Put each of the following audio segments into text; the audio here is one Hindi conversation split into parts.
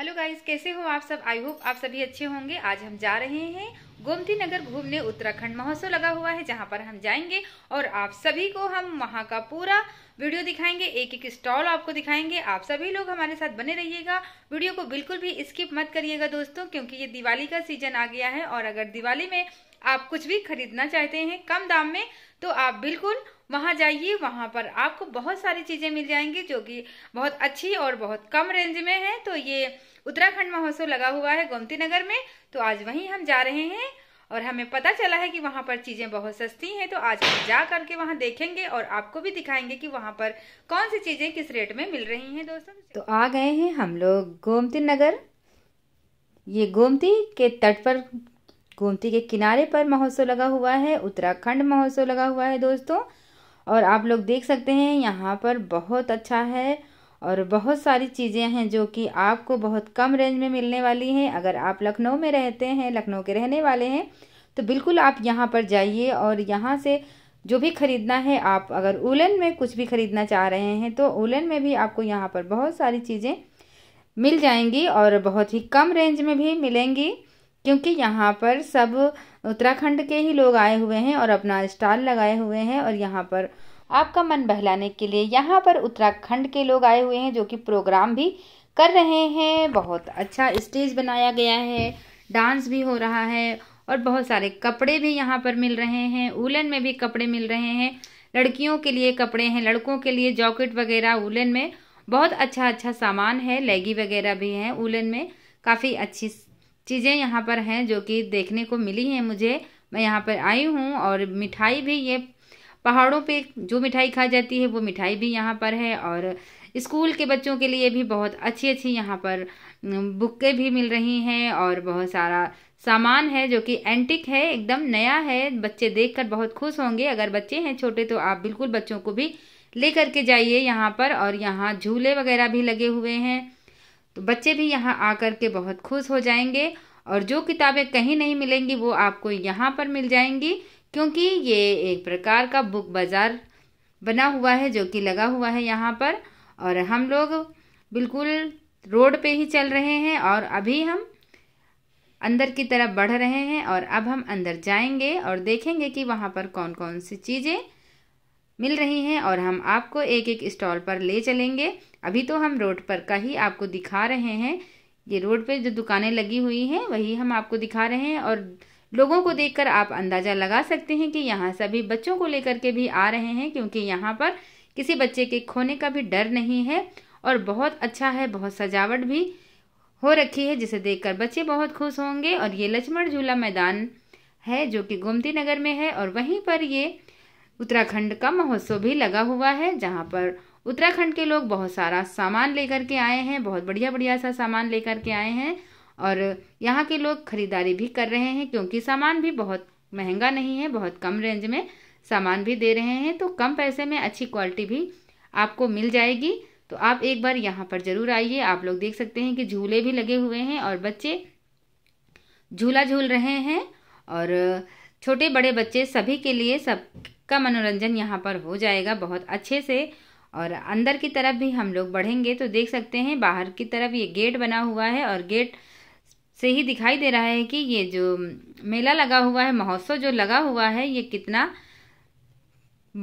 हेलो गाइस कैसे हो आप सब आई होप आप सभी अच्छे होंगे आज हम जा रहे हैं गोमती नगर घूमने उत्तराखंड महोत्सव लगा हुआ है जहां पर हम जाएंगे और आप सभी को हम वहां का पूरा वीडियो दिखाएंगे एक एक स्टॉल आपको दिखाएंगे आप सभी लोग हमारे साथ बने रहिएगा वीडियो को बिल्कुल भी स्किप मत करिएगा दोस्तों क्योंकि ये दिवाली का सीजन आ गया है और अगर दिवाली में आप कुछ भी खरीदना चाहते हैं कम दाम में तो आप बिल्कुल वहाँ जाइए वहाँ पर आपको बहुत सारी चीज़ें मिल जाएंगी जो कि बहुत अच्छी और बहुत कम रेंज में है तो ये उत्तराखंड महोत्सव लगा हुआ है गोमती नगर में तो आज वहीं हम जा रहे हैं और हमें पता चला है कि वहाँ पर चीज़ें बहुत सस्ती हैं तो आज हम जा करके वहाँ देखेंगे और आपको भी दिखाएंगे कि वहाँ पर कौन सी चीज़ें किस रेट में मिल रही हैं दोस्तों तो आ गए हैं हम लोग गोमती नगर ये गोमती के तट पर गोमती के किनारे पर महोत्सव लगा हुआ है उत्तराखंड महोत्सव लगा हुआ है दोस्तों और आप लोग देख सकते हैं यहाँ पर बहुत अच्छा है और बहुत सारी चीज़ें हैं जो कि आपको बहुत कम रेंज में मिलने वाली हैं अगर आप लखनऊ में रहते हैं लखनऊ के रहने वाले हैं तो बिल्कुल आप यहाँ पर जाइए और यहाँ से जो भी ख़रीदना है आप अगर उलन में कुछ भी ख़रीदना चाह रहे हैं तो उलन में भी आपको यहाँ पर बहुत सारी चीज़ें मिल जाएंगी और बहुत ही कम रेंज में भी मिलेंगी क्योंकि यहाँ पर सब उत्तराखंड के ही लोग आए हुए हैं और अपना स्टॉल लगाए हुए हैं और यहाँ पर आपका मन बहलाने के लिए यहाँ पर उत्तराखंड के लोग आए हुए हैं जो कि प्रोग्राम भी कर रहे हैं बहुत अच्छा स्टेज बनाया गया है डांस भी हो रहा है और बहुत सारे कपड़े भी यहाँ पर मिल रहे हैं उलन में भी कपड़े मिल रहे हैं लड़कियों के लिए कपड़े हैं लड़कों के लिए जॉकेट वगैरह उलन में बहुत अच्छा अच्छा सामान है लेगी वगैरह भी है उलन में काफ़ी अच्छी चीज़ें यहाँ पर हैं जो कि देखने को मिली हैं मुझे मैं यहाँ पर आई हूँ और मिठाई भी ये पहाड़ों पे जो मिठाई खाई जाती है वो मिठाई भी यहाँ पर है और स्कूल के बच्चों के लिए भी बहुत अच्छी अच्छी यहाँ पर बुकें भी मिल रही हैं और बहुत सारा सामान है जो कि एंटिक है एकदम नया है बच्चे देखकर बहुत खुश होंगे अगर बच्चे हैं छोटे तो आप बिल्कुल बच्चों को भी ले करके जाइए यहाँ पर और यहाँ झूले वगैरह भी लगे हुए हैं तो बच्चे भी यहाँ आकर के बहुत खुश हो जाएंगे और जो किताबें कहीं नहीं मिलेंगी वो आपको यहाँ पर मिल जाएंगी क्योंकि ये एक प्रकार का बुक बाज़ार बना हुआ है जो कि लगा हुआ है यहाँ पर और हम लोग बिल्कुल रोड पे ही चल रहे हैं और अभी हम अंदर की तरफ बढ़ रहे हैं और अब हम अंदर जाएंगे और देखेंगे कि वहाँ पर कौन कौन सी चीज़ें मिल रही हैं और हम आपको एक एक स्टॉल पर ले चलेंगे अभी तो हम रोड पर का ही आपको दिखा रहे हैं ये रोड पे जो दुकानें लगी हुई हैं वही हम आपको दिखा रहे हैं और लोगों को देखकर आप अंदाज़ा लगा सकते हैं कि यहाँ सभी बच्चों को लेकर के भी आ रहे हैं क्योंकि यहाँ पर किसी बच्चे के खोने का भी डर नहीं है और बहुत अच्छा है बहुत सजावट भी हो रखी है जिसे देखकर बच्चे बहुत खुश होंगे और ये लक्ष्मण झूला मैदान है जो कि गोमती नगर में है और वहीं पर ये उत्तराखंड का महोत्सव भी लगा हुआ है जहाँ पर उत्तराखंड के लोग बहुत सारा सामान लेकर के आए हैं बहुत बढ़िया बढ़िया सा सामान लेकर के आए हैं और यहाँ के लोग खरीदारी भी कर रहे हैं क्योंकि सामान भी बहुत महंगा नहीं है बहुत कम रेंज में सामान भी दे रहे हैं तो कम पैसे में अच्छी क्वालिटी भी आपको मिल जाएगी तो आप एक बार यहाँ पर ज़रूर आइए आप लोग देख सकते हैं कि झूले भी लगे हुए हैं और बच्चे झूला झूल रहे हैं और छोटे बड़े बच्चे सभी के लिए सबका मनोरंजन यहाँ पर हो जाएगा बहुत अच्छे से और अंदर की तरफ भी हम लोग बढ़ेंगे तो देख सकते हैं बाहर की तरफ ये गेट बना हुआ है और गेट से ही दिखाई दे रहा है कि ये जो मेला लगा हुआ है महोत्सव जो लगा हुआ है ये कितना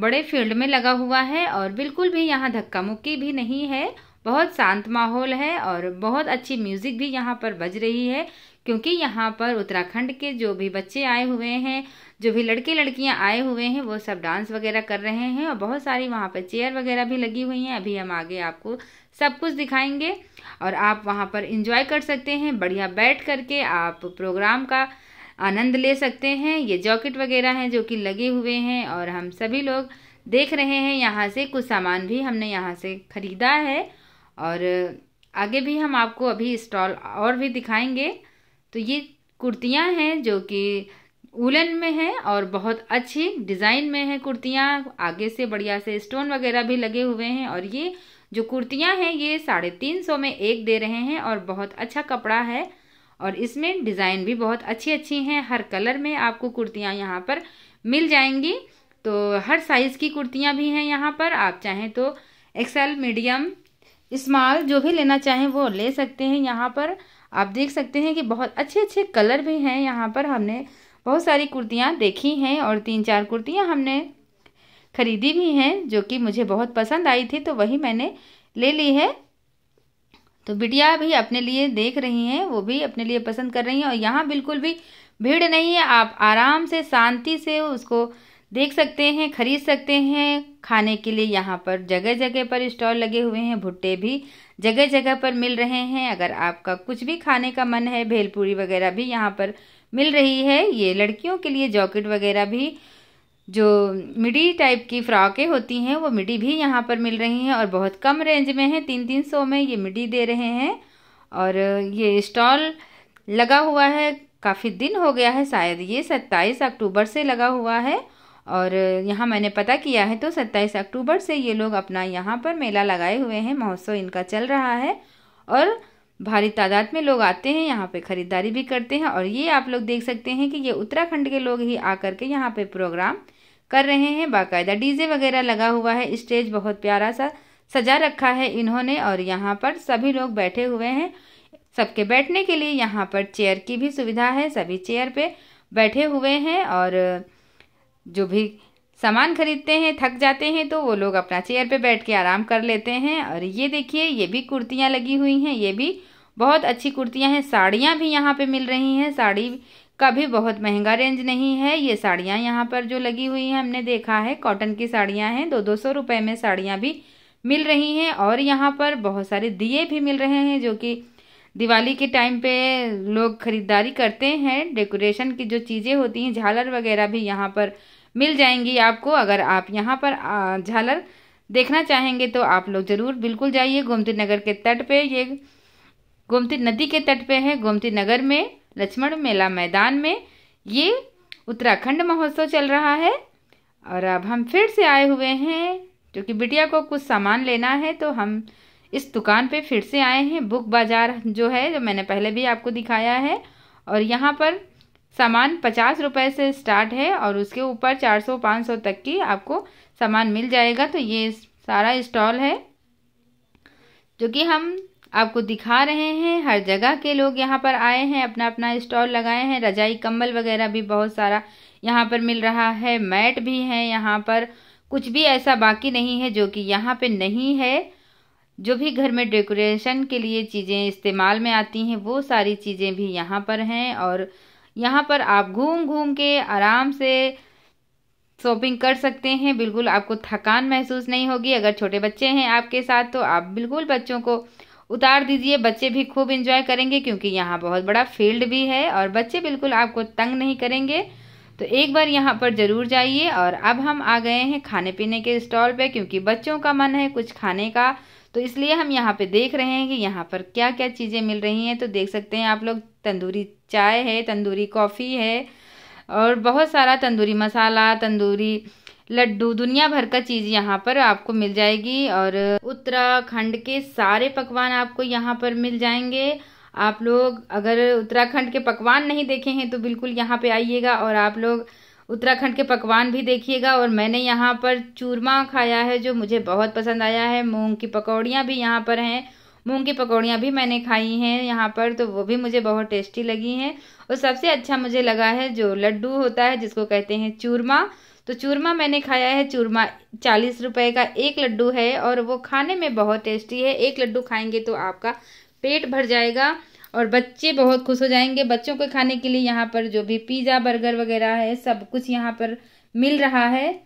बड़े फील्ड में लगा हुआ है और बिल्कुल भी यहाँ धक्का मुक्की भी नहीं है बहुत शांत माहौल है और बहुत अच्छी म्यूज़िक भी यहाँ पर बज रही है क्योंकि यहाँ पर उत्तराखंड के जो भी बच्चे आए हुए हैं जो भी लड़के लड़कियाँ आए हुए हैं वो सब डांस वगैरह कर रहे हैं और बहुत सारी वहाँ पर चेयर वगैरह भी लगी हुई हैं अभी हम आगे आपको सब कुछ दिखाएंगे और आप वहाँ पर इंजॉय कर सकते हैं बढ़िया बैठ करके आप प्रोग्राम का आनंद ले सकते हैं ये जॉकेट वगैरह हैं जो कि लगे हुए हैं और हम सभी लोग देख रहे हैं यहाँ से कुछ सामान भी हमने यहाँ से ख़रीदा है और आगे भी हम आपको अभी स्टॉल और भी दिखाएंगे तो ये कुर्तियाँ हैं जो कि उलन में है और बहुत अच्छी डिज़ाइन में है कुर्तियाँ आगे से बढ़िया से स्टोन वगैरह भी लगे हुए हैं और ये जो कुर्तियाँ हैं ये साढ़े तीन सौ में एक दे रहे हैं और बहुत अच्छा कपड़ा है और इसमें डिज़ाइन भी बहुत अच्छी अच्छी हैं हर कलर में आपको कुर्तियाँ यहाँ पर मिल जाएंगी तो हर साइज़ की कुर्तियाँ भी हैं यहाँ पर आप चाहें तो एक्सेल मीडियम स्मॉल जो भी लेना चाहें वो ले सकते हैं यहाँ पर आप देख सकते हैं कि बहुत अच्छे अच्छे कलर भी हैं यहाँ पर हमने बहुत सारी कुर्तियाँ देखी हैं और तीन चार कुर्तियाँ हमने ख़रीदी भी हैं जो कि मुझे बहुत पसंद आई थी तो वही मैंने ले ली है तो बिटिया भी अपने लिए देख रही हैं वो भी अपने लिए पसंद कर रही हैं और यहाँ बिल्कुल भी भीड़ नहीं है आप आराम से शांति से उसको देख सकते हैं खरीद सकते हैं खाने के लिए यहाँ पर जगह जगह पर स्टॉल लगे हुए हैं भुट्टे भी जगह जगह पर मिल रहे हैं अगर आपका कुछ भी खाने का मन है भेलपूरी वगैरह भी यहाँ पर मिल रही है ये लड़कियों के लिए जॉकेट वगैरह भी जो मिडी टाइप की फ्रॉकें होती हैं वो मिडी भी यहाँ पर मिल रही हैं और बहुत कम रेंज में हैं तीन तीन सौ में ये मिडी दे रहे हैं और ये स्टॉल लगा हुआ है काफ़ी दिन हो गया है शायद ये सत्ताईस अक्टूबर से लगा हुआ है और यहाँ मैंने पता किया है तो सत्ताईस अक्टूबर से ये लोग अपना यहाँ पर मेला लगाए हुए हैं महोत्सव इनका चल रहा है और भारी तादाद में लोग आते हैं यहाँ पे ख़रीदारी भी करते हैं और ये आप लोग देख सकते हैं कि ये उत्तराखंड के लोग ही आकर के यहाँ पे प्रोग्राम कर रहे हैं बाकायदा डीजे वगैरह लगा हुआ है स्टेज बहुत प्यारा सा सजा रखा है इन्होंने और यहाँ पर सभी लोग बैठे हुए हैं सबके बैठने के लिए यहाँ पर चेयर की भी सुविधा है सभी चेयर पे बैठे हुए हैं और जो भी सामान खरीदते हैं थक जाते हैं तो वो लोग अपना चेयर पे बैठ के आराम कर लेते हैं और ये देखिए ये भी कुर्तियाँ लगी हुई हैं ये भी बहुत अच्छी कुर्तियाँ हैं साड़ियाँ भी यहाँ पे मिल रही हैं साड़ी का भी बहुत महंगा रेंज नहीं है ये साड़ियाँ यहाँ पर जो लगी हुई हैं हमने देखा है कॉटन की साड़ियाँ हैं दो दो सौ रुपये में साड़ियाँ भी मिल रही हैं और यहाँ पर बहुत सारे दिए भी मिल रहे हैं जो कि दिवाली के टाइम पे लोग ख़रीदारी करते हैं डेकोरेशन की जो चीज़ें होती हैं झालर वगैरह भी यहाँ पर मिल जाएंगी आपको अगर आप यहाँ पर झालर देखना चाहेंगे तो आप लोग ज़रूर बिल्कुल जाइए गोमती नगर के तट पे ये गोमती नदी के तट पे है गोमती नगर में लक्ष्मण मेला मैदान में ये उत्तराखंड महोत्सव चल रहा है और अब हम फिर से आए हुए हैं क्योंकि बिटिया को कुछ सामान लेना है तो हम इस दुकान पे फिर से आए हैं बुक बाज़ार जो है जो मैंने पहले भी आपको दिखाया है और यहाँ पर सामान पचास रुपए से स्टार्ट है और उसके ऊपर चार सौ पाँच सौ तक की आपको सामान मिल जाएगा तो ये सारा स्टॉल है जो कि हम आपको दिखा रहे हैं हर जगह के लोग यहाँ पर आए हैं अपना अपना स्टॉल लगाए हैं रजाई कम्बल वगैरह भी बहुत सारा यहाँ पर मिल रहा है मैट भी है यहाँ पर कुछ भी ऐसा बाकी नहीं है जो कि यहाँ पे नहीं है जो भी घर में डेकोरेशन के लिए चीज़ें इस्तेमाल में आती हैं वो सारी चीज़ें भी यहाँ पर हैं और यहाँ पर आप घूम घूम के आराम से शॉपिंग कर सकते हैं बिल्कुल आपको थकान महसूस नहीं होगी अगर छोटे बच्चे हैं आपके साथ तो आप बिल्कुल बच्चों को उतार दीजिए बच्चे भी खूब इंजॉय करेंगे क्योंकि यहाँ बहुत बड़ा फील्ड भी है और बच्चे बिल्कुल आपको तंग नहीं करेंगे तो एक बार यहाँ पर ज़रूर जाइए और अब हम आ गए हैं खाने पीने के स्टॉल पे क्योंकि बच्चों का मन है कुछ खाने का तो इसलिए हम यहाँ पे देख रहे हैं कि यहाँ पर क्या क्या चीज़ें मिल रही हैं तो देख सकते हैं आप लोग तंदूरी चाय है तंदूरी कॉफ़ी है और बहुत सारा तंदूरी मसाला तंदूरी लड्डू दुनिया भर का चीज़ यहाँ पर आपको मिल जाएगी और उत्तराखंड के सारे पकवान आपको यहाँ पर मिल जाएंगे आप लोग अगर उत्तराखंड के पकवान नहीं देखे हैं तो बिल्कुल यहाँ पे आइएगा और आप लोग उत्तराखंड के पकवान भी देखिएगा और मैंने यहाँ पर चूरमा खाया है जो मुझे बहुत पसंद आया है मूंग की पकौड़ियाँ भी यहाँ पर हैं मूंग की पकौड़ियाँ भी मैंने खाई हैं यहाँ पर तो वो भी मुझे बहुत टेस्टी लगी हैं और सबसे अच्छा मुझे लगा है जो लड्डू होता है जिसको कहते हैं चूरमा तो चूरमा मैंने खाया है चूरमा चालीस रुपये का एक लड्डू है और वो खाने में बहुत टेस्टी है एक लड्डू खाएंगे तो आपका पेट भर जाएगा और बच्चे बहुत खुश हो जाएंगे बच्चों के खाने के लिए यहाँ पर जो भी पिज़्ज़ा बर्गर वगैरह है सब कुछ यहाँ पर मिल रहा है